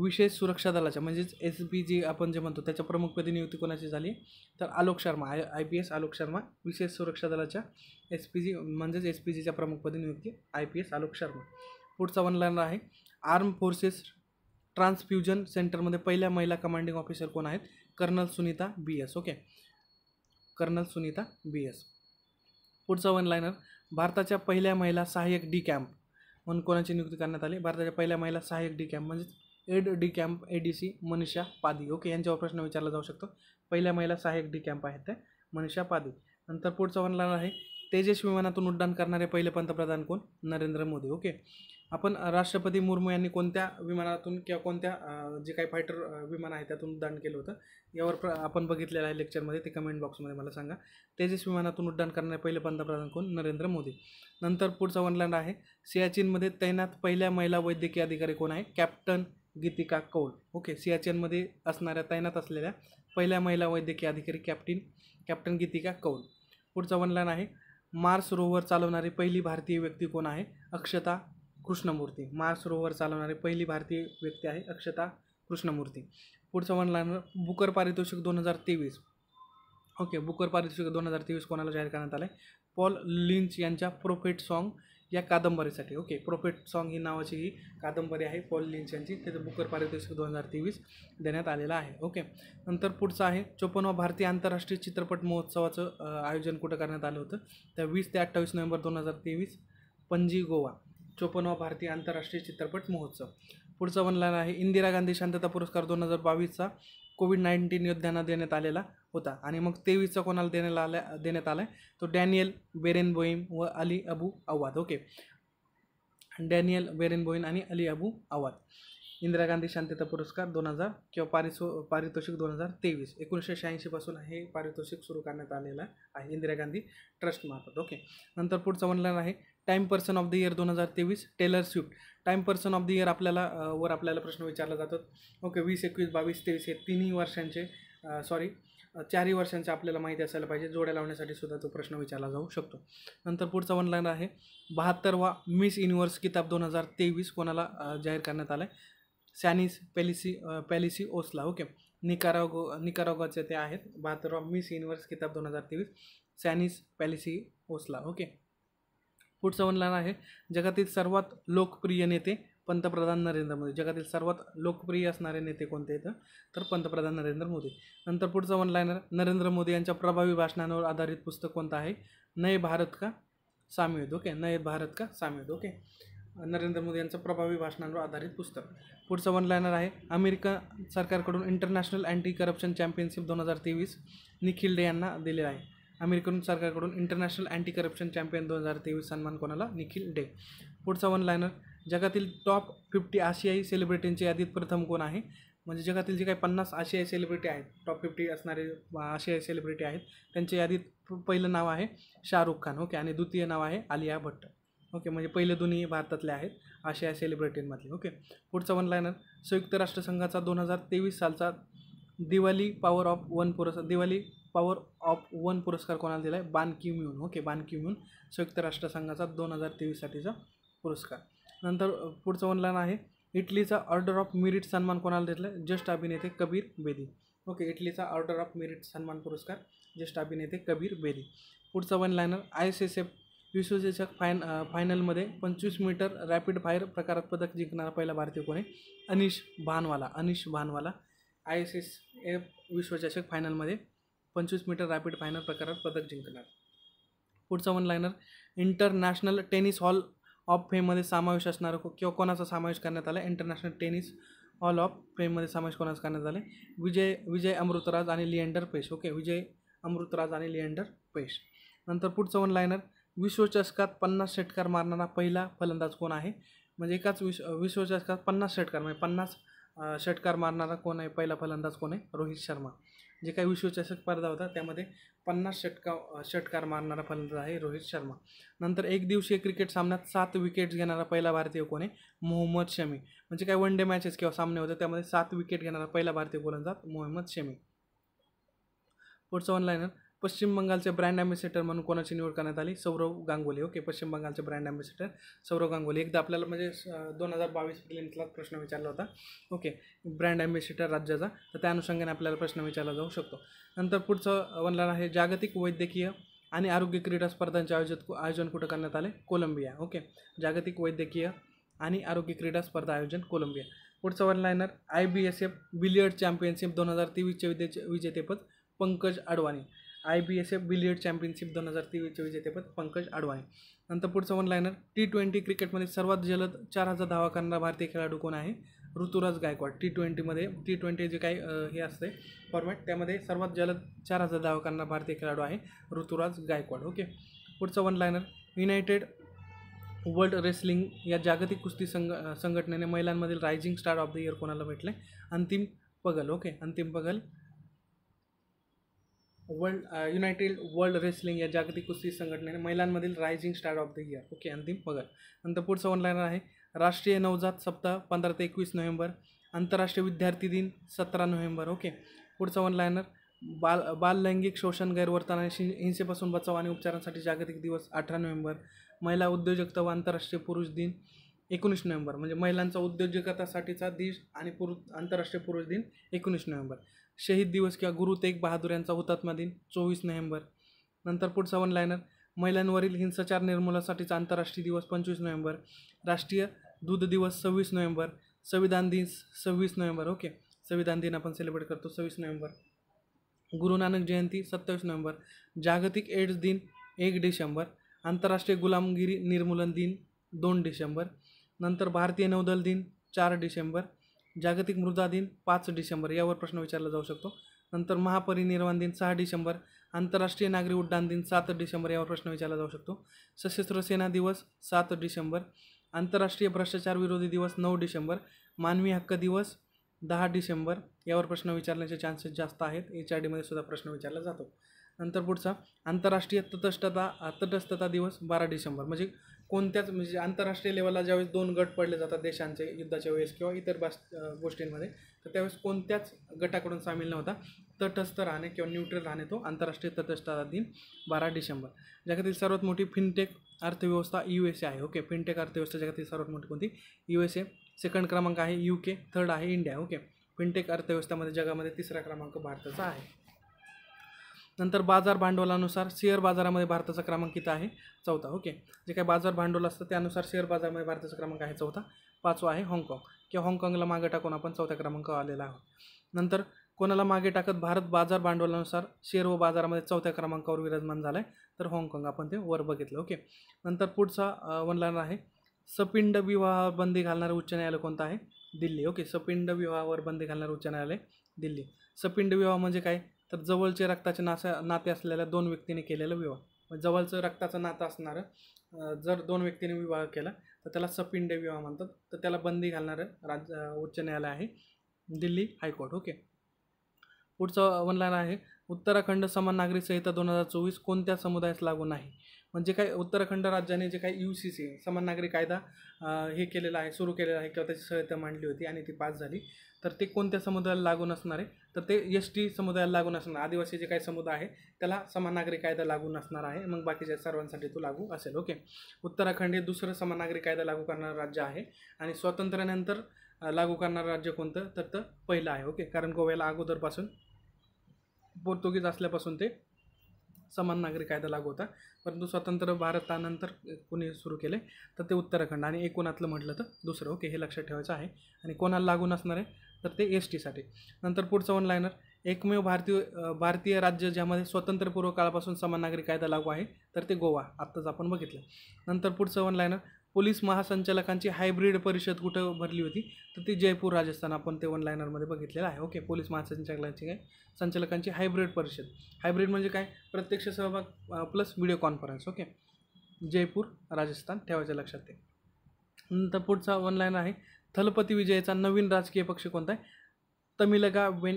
विशेष सुरक्षा दलाच्या म्हणजेच एस बी जी आपण जे म्हणतो त्याच्या प्रमुखपदी नियुक्ती कोणाची झाली तर Alok Sharma I I P S Alok Sharma विशेष सुरक्षा दलाच्या एस पी जी म्हणजेच एस पी जीच्या प्रमुखपदी नियुक्ती I P S Alok Sharma पुढचा वन लाईन आहे आर्म फोर्सेस ट्रान्सफ्युजन सेंटरमध्ये पहिल्या महिला कमांडिंग ऑफिसर कोण आहेत colonel Sunita B S okay colonel Sunita B S पुढचा वन लायनर भारताच्या पहिल्या महिला सहाय्यक डी कॅम्प म्हणून कोणाची नियुक्ती करण्यात आली भारताच्या पहिल्या महिला सहाय्यक डी कॅम्प म्हणजेच aide de camp A D C Manisha Padhi okay यांच्यावर प्रश्न विचारला जाऊ शकतो पहिल्या महिला सहाय्यक डी कॅम्प आहेत त्या मनीषा पादी नंतर पुढचं म्हणणार आहे तेजस विमानातून उड्डाण करणारे पहिले पंतप्रधान कोण नरेंद्र मोदी ओके आपण राष्ट्रपती मुर्मू यांनी कोणत्या विमानातून किंवा कोणत्या जे काही फायटर विमान आहे त्यातून उड्डाण केलं होतं यावर प्र आपण बघितलेलं आहे लेक्चरमध्ये ते कमेंट बॉक्समध्ये मला सांगा तेजस विमानातून उड्डाण करणारे पहिले पंतप्रधान कोण नरेंद्र मोदी नंतर पुढचा वनलँड आहे सियाचीनमध्ये तैनात पहिल्या महिला वैद्यकीय अधिकारी कोण आहे कॅप्टन गीतिका कौल ओके सियाचीनमध्ये असणाऱ्या तैनात असलेल्या पहिल्या महिला वैद्यकीय अधिकारी कॅप्टन कॅप्टन गीतिका कौल पुढचा वनलँड आहे मार्स रोवर चालवणारी पहिली भारतीय व्यक्ती कोण आहे अक्षता कृष्णमूर्ती मार्स रोवर चालवणारी पहिली भारतीय व्यक्ती आहे अक्षता कृष्णमूर्ती पुढचं म्हणलं बुकर पारितोषिक दोन हजार तेवीस ओके बुकर पारितोषिक दोन हजार तेवीस कोणाला जाहीर करण्यात आलं आहे पॉल लिंच यांच्या प्रोफेट सॉन्ग या कादंबरीसाठी ओके प्रोफेट सॉन्ग ही नावाची ही कादंबरी आहे पॉल लिंच यांची त्याचं बुकर पारितोषिक दोन हजार तेवीस देण्यात आलेलं आहे ओके नंतर पुढचं आहे चोपन्नवा भारतीय आंतरराष्ट्रीय चित्रपट महोत्सवाचं आयोजन कुठं करण्यात आलं होतं त्या वीस ते अठ्ठावीस नोव्हेंबर दोन हजार तेवीस पणजी गोवा चोपन्नवा भारतीय आंतरराष्ट्रीय चित्रपट महोत्सव पुढचा वनलाईन आहे इंदिरा गांधी शांतता पुरस्कार दोन हजार बावीसचा कोविड नाईन्टीन योद्ध्यांना देण्यात आलेला होता आणि मग तेवीसचा कोणाला देण्यात आल्या देण्यात आला आहे तो डॅनियल बेरेन बोईम व Ali Abu Awwad okay Daniel Barenboim आणि अली अबू आवाद इंदिरा गांधी शांतता पुरस्कार दोन हजार किंवा पारितो पारितोषिक दोन हजार तेवीस एकोणीसशे शहाऐंशीपासून हे पारितोषिक सुरू करण्यात आलेलं आहे इंदिरा गांधी ट्रस्टमार्फत ओके नंतर पुढचं म्हणलं आहे Time person of the year दोन हजार तेवीस Taylor Swift Time person of the year आपल्याला वर आपल्याला प्रश्न विचारला जातात ओके वीस एकवीस बावीस तेवीस हे तिन्ही वर्षांचे सॉरी चारही वर्षांचे आपल्याला माहिती असायला पाहिजे जोड्या लावण्यासाठी सुद्धा तो प्रश्न विचारला जाऊ शकतो नंतर पुढचा वन लाईन आहे बहात्तरवा मिस युनिव्हर्स किताब दोन हजार तेवीस कोणाला जाहीर करण्यात आला आहे सॅनिस पॅलिसी पॅलिसी ओसला ओके निकारागो निकारागोचे ते आहेत बहात्तरवा मिस युनिव्हर्स किताब दोन हजार तेवीस सॅनिस पॅलिसी ओसला ओके पुढचं म्हणलं आहे जगातील सर्वात लोकप्रिय नेते पंतप्रधान नरेंद्र मोदी जगातील सर्वात लोकप्रिय असणारे नेते कोणते आहेत तर पंतप्रधान नरेंद्र मोदी नंतर पुढचं वन लायनर नरेंद्र मोदी यांच्या प्रभावी भाषणांवर आधारित पुस्तक कोणतं आहे नये भारत का साम्यद ओके नये भारत का साम्यद ओके नरेंद्र मोदी यांचं प्रभावी भाषणांवर आधारित पुस्तक पुढचं वन लायनर आहे अमेरिका सरकारकडून इंटरनॅशनल अँटी करप्शन चॅम्पियनशिप दोन हजार तेवीस निखिल डे यांना दिलेलं आहे अमेरिकन सरकारकडून इंटरनॅशनल अँटी करप्शन चॅम्पियन दोन हजार तेवीस सन्मान कोणाला निखिल डे पुढचा वन लायनर जगातील टॉप फिफ्टी आशियाई सेलिब्रिटींच्या यादीत प्रथम कोण आहे म्हणजे जगातील जे काही पन्नास आशियाई सेलिब्रिटी आहेत टॉप फिफ्टी असणारे आशियाई सेलिब्रिटी आहेत त्यांच्या यादीत पहिलं नाव आहे शाहरुख खान ओके आणि द्वितीय नाव आहे आलिया भट्ट ओके म्हणजे पहिले दोन्ही भारतातले आहेत आशिया सेलिब्रिटींमधले ओके पुढचा वन लायनर संयुक्त राष्ट्रसंघाचा दोन हजार तेवीस सालचा दिवाली पॉवर ऑफ वन पुरस्कार दिवाळी पॉवर ऑफ वन पुरस्कार कोणाला दिला आहे बान म्यून ओके बान म्यून संयुक्त राष्ट्रसंघाचा दोन हजार तेवीससाठीचा पुरस्कार नंतर पुढचं ऑनलाईन आहे इटलीचा ऑर्डर ऑफ मिरिट सन्मान कोणाला दिला आहे ज्येष्ठ अभिनेते कबीर बेदी ओके इटलीचा ऑर्डर ऑफ मिरिट सन्मान पुरस्कार ज्येष्ठ अभिनेते कबीर बेदी पुढचा one liner I S S F विश्वचषक फायन फायनलमध्ये पंचवीस मीटर रॅपिड फायर प्रकारात पदक जिंकणारा पहिला भारतीय कोण आहे Anish Bhanwala Anish Bhanwala I S S F विश्वचषक फायनलमध्ये पंचवीस मीटर रॅपिड फायनल प्रकारात पदक जिंकणार पुढचा one liner international tennis hall of फेममध्ये समावेश असणार किंवा कोणाचा समावेश करण्यात आला इंटरनॅशनल टेनिस हॉल ऑफ फेममध्ये समावेश कोणाचा करण्यात आला विजय विजय अमृतराज आणि लिएंडर पेश ओके विजय अमृतराज आणि लिएंडर पेश नंतर पुढचं वन लायनर विश्वचषकात पन्नास षटकार मारणारा पहिला फलंदाज कोण आहे म्हणजे एकाच विश्व विश्वचषकात पन्नास षटकार म्हणजे पन्नास षटकार मारणारा कोण आहे पहिला फलंदाज कोण आहे रोहित शर्मा जे काही विश्वचषक स्पर्धा होता त्यामध्ये पन्नास षटका षटकार मारणारा फलंदाज आहे रोहित शर्मा नंतर एक दिवसीय क्रिकेट सामन्यात सात विकेट्स घेणारा पहिला भारतीय कोण आहे मोहम्मद शमी म्हणजे काय वन डे मॅचेस किंवा सामने होते त्यामध्ये सात विकेट घेणारा पहिला भारतीय गोलंदाज मोहम्मद शमी पुढचं ऑनलाईनर पश्चिम बंगालचे ब्रँड ॲम्बेसेटर म्हणून कोणाची निवड करण्यात आली सौरव गांगुली ओके पश्चिम बंगालचे ब्रँड अँबेसिडर सौरव गांगुली एकदा आपल्याला म्हणजे दोन हजार बावीस क्लिनिकला प्रश्न विचारला होता ओके ब्रँड ॲम्बेसेटर राज्याचा तर त्या अनुषंगाने आपल्याला प्रश्न विचारला जाऊ शकतो नंतर पुढचं वनला आहे जागतिक वैद्यकीय आणि आरोग्य क्रीडा स्पर्धांचे आयोजित आयोजन कुठं करण्यात आले कोलंबिया ओके जागतिक वैद्यकीय आणि आरोग्य क्रीडा स्पर्धा आयोजन कोलंबिया पुढचं one liner I B S F billiard championship दोन हजार तेवीसचे विजेचे विजेतेपद Pankaj Advani I B S F billiard championship दोन हजार तेवीसच्या विजेतेपद पंकज आडवाणी नंतर पुढचं वन लायनर टी ट्वेंटी क्रिकेटमध्ये सर्वात जलद चार हजार धावा करणारा भारतीय खेळाडू कोण आहे ऋतुराज गायकवाड टी ट्वेंटीमध्ये टी ट्वेंटी जे काही हे असते फॉर्मॅट त्यामध्ये सर्वात जलद चार हजार धावा करणारा भारतीय खेळाडू आहे ऋतुराज गायकवाड ओके पुढचं one liner united world wrestling या जागतिक कुस्ती संघ संघटनेने महिलांमधील rising star of the year कोणाला भेटले अंतिम पगल ओके अंतिम पगल वर्ल्ड युनायटेड वर्ल्ड रेसलिंग या जागतिक कुस्ती संघटनेने महिलांमधील rising star of the year okay अंतिम पगार नंतर पुढचं ऑनलाईन आहे राष्ट्रीय नवजात सप्ताह पंधरा ते एकवीस नोव्हेंबर आंतरराष्ट्रीय विद्यार्थी दिन सतरा नोव्हेंबर ओके पुढचा ऑनलाईनर बाल बाल लैंगिक शोषण गैरवर्तन आणि हिंसेपासून बचाव आणि उपचारांसाठी जागतिक दिवस अठरा नोव्हेंबर महिला उद्योजकता व आंतरराष्ट्रीय पुरुष दिन एकोणीस नोव्हेंबर म्हणजे महिलांचा उद्योजकतासाठीचा देश आणि पुरु आंतरराष्ट्रीय पुरुष दिन एकोणीस नोव्हेंबर शहीद दिवस किंवा गुरु तेग बहादूर यांचा हुतात्मा दिन चोवीस नोव्हेंबर नंतर पुढचा वन लायनर महिलांवरील हिंसाचार निर्मूलनासाठीचा आंतरराष्ट्रीय दिवस पंचवीस नोव्हेंबर राष्ट्रीय दूध दिवस सव्वीस नोव्हेंबर संविधान दिन सव्वीस नोव्हेंबर ओके संविधान दिन आपण सेलिब्रेट करतो सव्वीस नोव्हेंबर गुरु नानक जयंती सत्तावीस नोव्हेंबर जागतिक एड्स दिन एक डिसेंबर आंतरराष्ट्रीय गुलामगिरी निर्मूलन दिन दोन डिसेंबर नंतर भारतीय नौदल दिन चार डिसेंबर जागतिक मृदा दिन पाच डिसेंबर यावर प्रश्न विचारला जाऊ शकतो नंतर महापरिनिर्वाण दिन सहा डिसेंबर आंतरराष्ट्रीय नागरी उड्डाण दिन सात डिसेंबर यावर प्रश्न विचारला जाऊ शकतो सशस्त्र सेना दिवस सात डिसेंबर आंतरराष्ट्रीय भ्रष्टाचार विरोधी दिवस नऊ डिसेंबर मानवी हक्क दिवस दहा डिसेंबर यावर प्रश्न विचारण्याचे चान्सेस जास्त आहेत एच आर डीमध्ये सुद्धा प्रश्न विचारला जातो नंतर पुढचा आंतरराष्ट्रीय तटस्थता तटस्थता दिवस बारा डिसेंबर म्हणजे कोणत्याच म्हणजे आंतरराष्ट्रीय लेवलला ज्यावेळेस दोन गट पडले जातात देशांचे युद्धाच्या वेळेस किंवा इतर बास गोष्टींमध्ये तर त्यावेळेस कोणत्याच गटाकडून सामील नव्हता तटस्थ राहणे किंवा न्यूट्रल राहणे तो आंतरराष्ट्रीय तटस्थता दिन बारा डिसेंबर जगातील सर्वात मोठी फिनटेक अर्थव्यवस्था यू एस ए आहे ओके फिनटेक अर्थव्यवस्था जगातील सर्वात मोठी कोणती यू एस ए सेकंड क्रमांक आहे यू के थर्ड आहे इंडिया ओके फिनटेक अर्थव्यवस्थामध्ये जगामध्ये तिसरा क्रमांक भारताचा आहे नंतर बाजार भांडवलानुसार शेअर बाजारामध्ये भारताचा क्रमांक किती आहे चौथा ओके जे काही बाजार भांडवल असतं त्यानुसार शेअर बाजारामध्ये भारताचा क्रमांक आहे चौथा पाचवा आहे हाँगकाँग किंवा हाँगकाँगला मागे टाकून आपण चौथ्या क्रमांक आलेला आहोत नंतर कोणाला मागे टाकत भारत बाजार भांडवलानुसार शेअर व बाजारामध्ये चौथ्या क्रमांकावर विराजमान झाला आहे तर हाँगकाँग आपण ते वर बघितलं ओके नंतर पुढचा वनलाईन आहे सपिंड विवाहावर बंदी घालणारं उच्च न्यायालय कोणतं आहे दिल्ली ओके सपिंड विवाहावर बंदी घालणारं उच्च न्यायालय दिल्ली सपिंड विवाह म्हणजे काय तर जवळचे रक्ताचे नासा नाते असलेल्या दोन व्यक्तीने केलेला विवाह जवळचं रक्ताचं नातं असणारं जर दोन व्यक्तीने विवाह केला तर त्याला सपिंडे विवाह म्हणतात तर त्याला बंदी घालणारं राज्य उच्च न्यायालय आहे दिल्ली हायकोर्ट ओके पुढचं वनलाईन आहे उत्तराखंड समान नागरी संहिता दोन हजार चोवीस कोणत्या समुदायास लागू नाही म्हणजे काय उत्तराखंड राज्याने जे काही यू सी सी समान नागरी कायदा हे केलेला आहे सुरू केलेला आहे किंवा त्याची सहायता मांडली होती आणि ती पास झाली तर ते कोणत्या समुदायाला लागू नसणार आहे तर ते एस टी समुदायाला लागू असणार आदिवासी जे काही समुदाय आहे त्याला समान नागरी कायदा लागू नसणार आहे मग बाकीच्या सर्वांसाठी तो लागू असेल ओके उत्तराखंड हे दुसरं समान नागरी कायदा लागू करणारं राज्य आहे आणि स्वातंत्र्यानंतर लागू करणारं राज्य कोणतं तर तर पहिलं आहे ओके कारण गोव्याला अगोदरपासून पोर्तुगीज असल्यापासून ते समान नागरी कायदा लागू होता परंतु स्वतंत्र भारतानंतर कोणी सुरू केले तर ते उत्तराखंड आणि एकूणातलं म्हटलं तर दुसरं ओके हे लक्षात ठेवायचं आहे आणि कोणाला लागू नसणार आहे तर ते एस टीसाठी नंतर पुढचं लायनर एकमेव भारतीय भारतीय राज्य ज्यामध्ये स्वतंत्रपूर्व काळापासून समान नागरी कायदा लागू आहे तर ते गोवा आत्ताच आपण बघितलं नंतर पुढचं लायनर पोलीस महासंचालकांची हायब्रिड परिषद कुठं भरली होती तर ती जयपूर राजस्थान आपण ते वन लायनरमध्ये बघितलेलं आहे ओके पोलीस महासंचालकांची काय संचालकांची हायब्रिड परिषद हायब्रिड म्हणजे काय प्रत्यक्ष सहभाग plus video conference okay Jaipur Rajasthan ठेवायचं लक्षात ते नंतर पुढचा वन लायनर आहे थलपती विजयाचा नवीन राजकीय पक्ष कोणता आहे तमिलगा वेन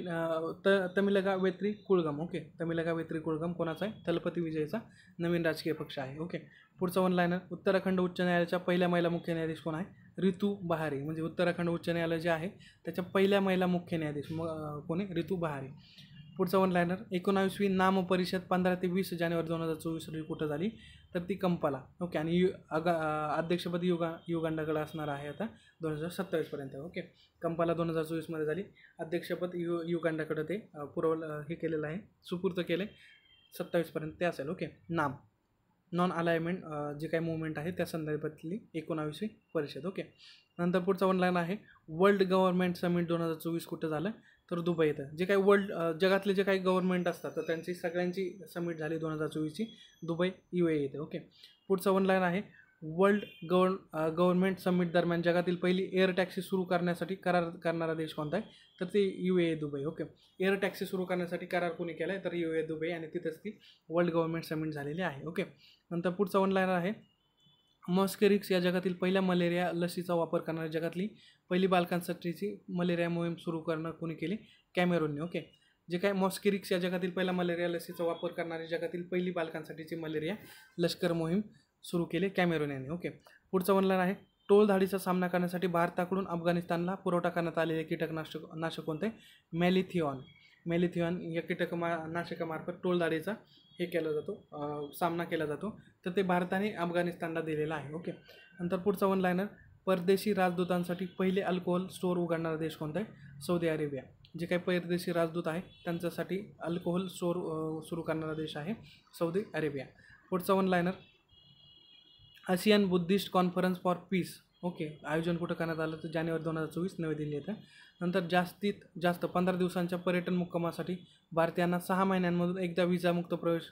त तमिलगा वेत्री कुळगम ओके तमिलगा वेत्री कुळगम कोणाचा आहे तलपती विजयचा नवीन राजकीय पक्ष आहे ओके पुढचा वन लायनर उत्तराखंड उच्च न्यायालयाच्या पहिल्या महिला मुख्य न्यायाधीश कोण आहे ऋतू बहारे म्हणजे उत्तराखंड उच्च न्यायालय जे आहे त्याच्या पहिल्या महिला मुख्य न्यायाधीश कोण आहे ऋतू बहारे पुढचा वन लायनर एकोणावीसवी नामपरिषद पंधरा ते वीस जानेवारी दोन हजार चोवीस रोजी कुठं झाली तर ती कंपाला ओके आणि यु अगा अध्यक्षपद युगा युगांडाकडे असणार आहे आता दोन हजार सत्तावीसपर्यंत ओके कंपाला दोन हजार चोवीसमध्ये झाली अध्यक्षपद यु युगांडाकडं ते पुरवलं हे केलेलं आहे सुपूर्त केले सत्तावीसपर्यंत ते असेल ओके नाम नॉन अलायमेंट जे काही मुवमेंट आहे त्या संदर्भातली एकोणावीसवी परिषद ओके नंतर पुढचा वन आहे वर्ल्ड गव्हर्नमेंट समिट दोन हजार चोवीस कुठं झालं तर दुबई येतं जे काही वर्ल्ड जगातले जे काही गव्हर्नमेंट असतात तर त्यांची सगळ्यांची समिट झाली दोन हजार चोवीसची दुबई यू ए e येते ओके पुढचं वन लाईन आहे वर्ल्ड गव्हर्न गव्हर्नमेंट समिट दरम्यान जगातील पहिली एअर टॅक्सी सुरू करण्यासाठी करार करणारा देश कोणता आहे तर ते U A e Dubai okay air taxi सुरू करण्यासाठी करार कोणी केला आहे तर यू ए e दुबई आणि तिथेच ती वर्ल्ड गव्हर्नमेंट समिट झालेली आहे ओके नंतर पुढचं वन लाईन आहे मॉस्केरिक्स या जगातील पहिल्या मलेरिया लसीचा वापर करणारी जगातली पहिली बालकांसाठीची मलेरिया मोहीम सुरू करणं कोणी केली कॅमेरोनने ओके जे काय मॉस्केरिक्स या जगातील पहिला मलेरिया लसीचा वापर करणारे जगातील पहिली बालकांसाठीची मलेरिया लष्कर मोहीम सुरू केले कॅमेरोन यांनी ओके पुढचं म्हणणार आहे टोळधाडीचा सामना करण्यासाठी भारताकडून अफगाणिस्तानला पुरवठा करण्यात आलेले कीटकनाशक नाशक कोणते मॅलिथिऑन मॅलिथिऑन या कीटक मा नाशकामार्फत टोळधाडीचा हे केला जातो सामना केला जातो तर ते भारताने अफगाणिस्तानला दिलेला आहे ओके नंतर पुढचा वन लायनर परदेशी राजदूतांसाठी पहिले अल्कोहोल स्टोअर उघडणारा देश कोणता आहे सौदी अरेबिया जे काही परदेशी राजदूत आहे त्यांच्यासाठी अल्कोहोल स्टोअर सुरू करणारा देश आहे सौदी अरेबिया पुढचा one liner Asian Buddhist conference for peace okay आयोजन कुठं करण्यात आलं तर जानेवारी दोन हजार चोवीस नवी दिल्ली येतं नंतर जास्तीत जास्त पंधरा दिवसांच्या पर्यटन मुक्कामासाठी भारतीयांना सहा महिन्यांमधून एकदा विजामुक्त प्रवेश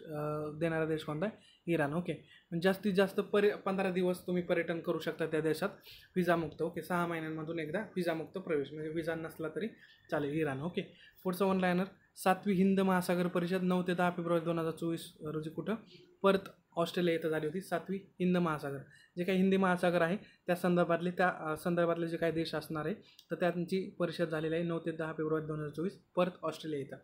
देणारा देश कोणता आहे इराण ओके म्हणजे जास्तीत जास्त पर्य पंधरा दिवस तुम्ही पर्यटन करू शकता त्या देशात विजामुक्त ओके सहा महिन्यांमधून एकदा विजामुक्त प्रवेश म्हणजे विजा नसला तरी चालेल इराण ओके पुढचं ऑनलाईनर सातवी हिंद महासागर परिषद नऊ ते दहा फेब्रुवारी दोन हजार चोवीस रोजी कुठं परत ऑस्ट्रेलिया इथं झाली होती सातवी हिंद महासागर जे काही हिंदी महासागर आहे त्या संदर्भातले त्या संदर्भातले जे काही देश असणार आहे तर त्यांची परिषद झालेली आहे नऊ ते दहा फेब्रुवारी दोन हजार चोवीस परत ऑस्ट्रेलिया इथं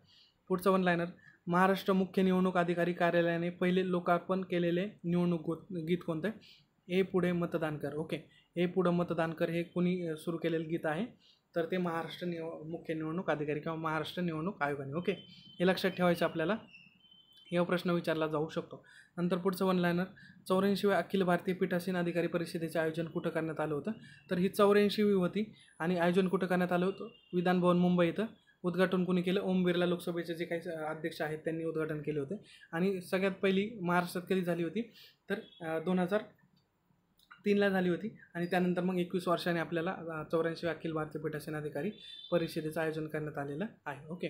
पुढचं वन लायनर महाराष्ट्र मुख्य निवडणूक अधिकारी कार्यालयाने पहिले लोकार्पण केलेले निवडणूक गीत कोणतं आहे ए पुढे मतदान कर ओके ए पुढं मतदान कर हे कुणी सुरू केलेलं गीत आहे तर ते महाराष्ट्र निव मुख्य निवडणूक अधिकारी किंवा महाराष्ट्र निवडणूक आयोगाने ओके हे लक्षात ठेवायचं आपल्याला हा प्रश्न विचारला जाऊ शकतो नंतर पुढचं वन लायनर चौऱ्याऐंशीव्या अखिल भारतीय पीठासीन अधिकारी परिषदेचे आयोजन कुठं करण्यात आलं होतं तर ही चौऱ्याऐंशीवी होती आणि आयोजन कुठं करण्यात आलं होतं विधानभवन मुंबई इथं उद्घाटन कोणी केलं ओम बिर्ला लोकसभेचे जे काही अध्यक्ष आहेत त्यांनी उद्घाटन केले होते आणि सगळ्यात पहिली महाराष्ट्रात कधी झाली होती तर दोन हजार तीनला झाली होती आणि त्यानंतर मग एकवीस वर्षाने आपल्याला चौऱ्याऐंशी अखिल भारतीय पीठासीन अधिकारी परिषदेचं आयोजन करण्यात आलेलं आहे ओके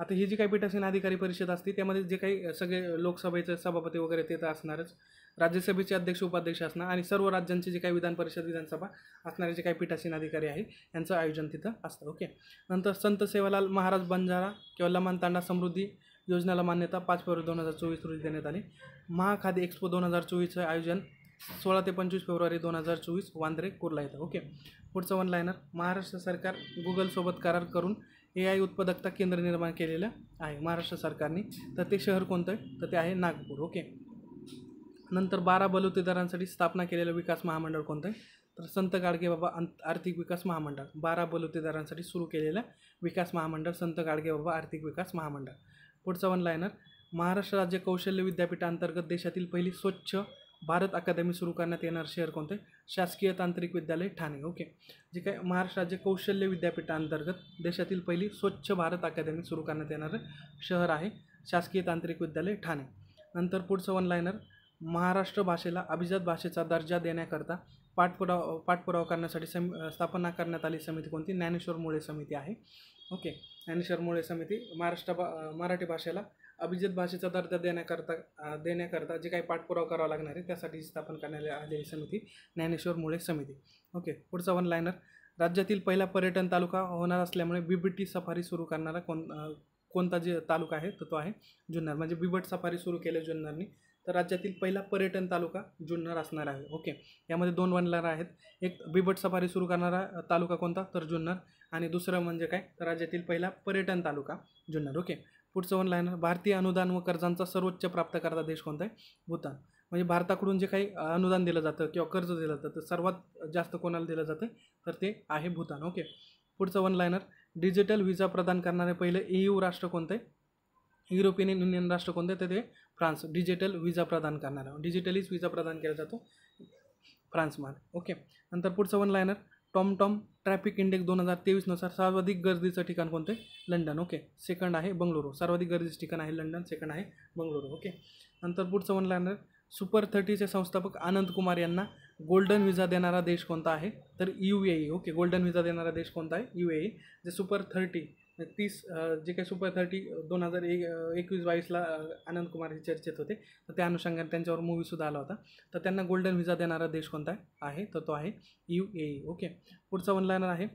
आता ही जी काही पीठासीन अधिकारी परिषद असते त्यामध्ये जे काही सगळे लोकसभेचे सभापती वगैरे ते तर असणारच राज्यसभेचे अध्यक्ष उपाध्यक्ष असणार आणि सर्व राज्यांचे जे काही विधान परिषद विधानसभा असणारे जे काही पीठासीन अधिकारी आहे यांचं आयोजन तिथं असतं ओके नंतर संत सेवालाल महाराज बंजारा किंवा तांडा समृद्धी योजनेला मान्यता पाच फेब्रुवारी दोन हजार चोवीस रोजी देण्यात आली महाखादी एक्सपो दोन हजार चोवीसचं आयोजन सोळा ते पंचवीस फेब्रुवारी दोन हजार चोवीस वांद्रे कुर्ला येतं ओके पुढचं वन लायनर महाराष्ट्र सरकार गुगलसोबत करार करून ए आय उत्पादकता केंद्र निर्माण केलेलं आहे महाराष्ट्र सरकारने तर ते शहर कोणतं आहे तर ते आहे नागपूर ओके नंतर बारा बलुतेदारांसाठी स्थापना केलेलं विकास महामंडळ कोणतं आहे तर संत गाडगेबाबा अंत आर्थिक विकास महामंडळ बारा बलुतेदारांसाठी सुरू केलेलं विकास महामंडळ संत गाडगेबाबा आर्थिक विकास महामंडळ पुढचं वन लायनर महाराष्ट्र राज्य कौशल्य विद्यापीठांतर्गत देशातील पहिली स्वच्छ भारत अकादमी सुरू करण्यात येणार शहर कोणते शासकीय तांत्रिक विद्यालय ठाणे ओके जे काय महाराष्ट्र राज्य कौशल्य विद्यापीठांतर्गत देशातील पहिली स्वच्छ भारत अकादमी सुरू करण्यात येणारं शहर आहे शासकीय तांत्रिक विद्यालय ठाणे नंतर पुढचं वन लायनर महाराष्ट्र भाषेला अभिजात भाषेचा दर्जा देण्याकरता पाठपुरावा पाठपुरावा करण्यासाठी सम स्थापना करण्यात आली समिती कोणती ज्ञानेश्वर मुळे समिती आहे ओके ज्ञानेश्वर मुळे समिती महाराष्ट्र भा मराठी भाषेला अभिजित भाषेचा दर्जा देण्याकरता देण्याकरता जे काही पाठपुरावा करावा लागणार आहे त्यासाठी स्थापन करण्यात आलेली समिती ज्ञानेश्वर मुळे समिती ओके पुढचा वन लायनर राज्यातील पहिला पर्यटन तालुका होणार असल्यामुळे बीबीटी सफारी सुरू करणारा कोण कोणता जे तालुका आहे तर तो आहे जुन्नर म्हणजे बिबट सफारी सुरू केले जुन्नरनी तर राज्यातील पहिला पर्यटन तालुका जुन्नर असणार आहे ओके यामध्ये दोन वनलर आहेत एक बिबट सफारी सुरू करणारा तालुका कोणता तर जुन्नर आणि दुसरं म्हणजे काय तर राज्यातील पहिला पर्यटन तालुका जुन्नर ओके पुढचं वन लायनर भारतीय अनुदान व कर्जांचा सर्वोच्च प्राप्तकर्ता देश कोणता आहे भूतान म्हणजे भारताकडून जे काही अनुदान दिलं जातं किंवा कर्ज दिलं जातं सर्वात जास्त कोणाला दिलं जातं तर ते आहे भूतान ओके पुढचं वन लायनर डिजिटल व्हिसा प्रदान करणारे पहिले यू e राष्ट्र कोणतं आहे युरोपियन युनियन राष्ट्र आहे तर ते फ्रान्स डिजिटल व्हिसा प्रदान करणारा डिजिटलीच व्हिसा प्रदान केला जातो फ्रान्समध्ये ओके नंतर पुढचं one liner TomTom traffic index दोन हजार तेवीसनुसार सर्वाधिक गर्दीचं ठिकाण आहे लंडन ओके सेकंड आहे बंगळुरू सर्वाधिक गर्दीचं ठिकाण आहे लंडन सेकंड आहे बंगळुरू ओके नंतर पुढचं म्हणलं सुपर थर्टीचे संस्थापक आनंद कुमार यांना गोल्डन विजा देणारा देश कोणता आहे तर U A okay golden visa देणारा देश कोणता आहे यू ए जे सुपर थर्टी तीस जे काही सुपर थर्टी दोन हजार एक एकवीस बावीसला आनंद कुमार हे चर्चेत होते तर त्या अनुषंगाने त्यांच्यावर मूवीसुद्धा आला होता तर त्यांना गोल्डन व्हिजा देणारा देश कोणता आहे तर तो आहे यू ए ओके पुढचा वन लायनर आहे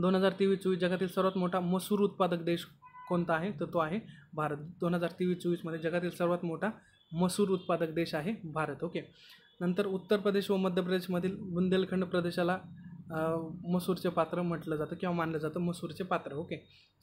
दोन हजार तेवीस चोवीस जगातील सर्वात मोठा मसूर उत्पादक देश कोणता आहे तर तो आहे भारत दोन हजार तेवीस चोवीसमध्ये जगातील सर्वात मोठा मसूर उत्पादक देश आहे भारत ओके नंतर उत्तर प्रदेश व मध्य प्रदेशमधील बुंदेलखंड प्रदेशाला मसूरचे पात्र म्हटलं जातं किंवा मानलं जातं मसूरचे पात्र ओके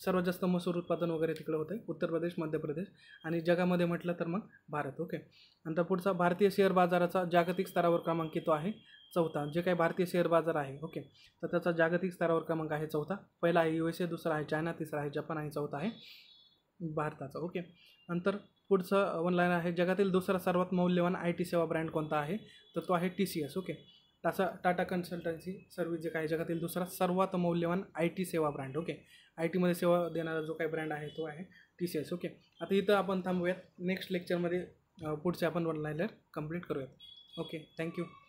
सर्वात जास्त मसूर उत्पादन वगैरे तिकडं होतं उत्तर प्रदेश मध्य प्रदेश आणि जगामध्ये म्हटलं तर मग भारत ओके नंतर पुढचा भारतीय शेअर बाजाराचा जागतिक स्तरावर क्रमांक येतो आहे चौथा जे काही भारतीय शेअर बाजार आहे ओके तर त्याचा जागतिक स्तरावर क्रमांक आहे चौथा पहिला आहे यू एस ए दुसरा आहे चायना तिसरा आहे जपान आणि चौथा आहे भारताचा ओके नंतर पुढचं ऑनलाईन आहे जगातील दुसरा सर्वात मौल्यवान आय टी सेवा ब्रँड कोणता आहे तर तो आहे टी सी एस ओके टासा टाटा कन्सल्टन्सी सर्व्हिस जे काही जगातील दुसरा सर्वात मौल्यवान आय टी सेवा ब्रँड ओके आय टीमध्ये सेवा देणारा जो काही ब्रँड आहे तो आहे टी सी एस ओके आता इथं आपण थांबूयात नेक्स्ट लेक्चरमध्ये पुढचे आपण वन लायनर कंप्लीट करूयात ओके थँक्यू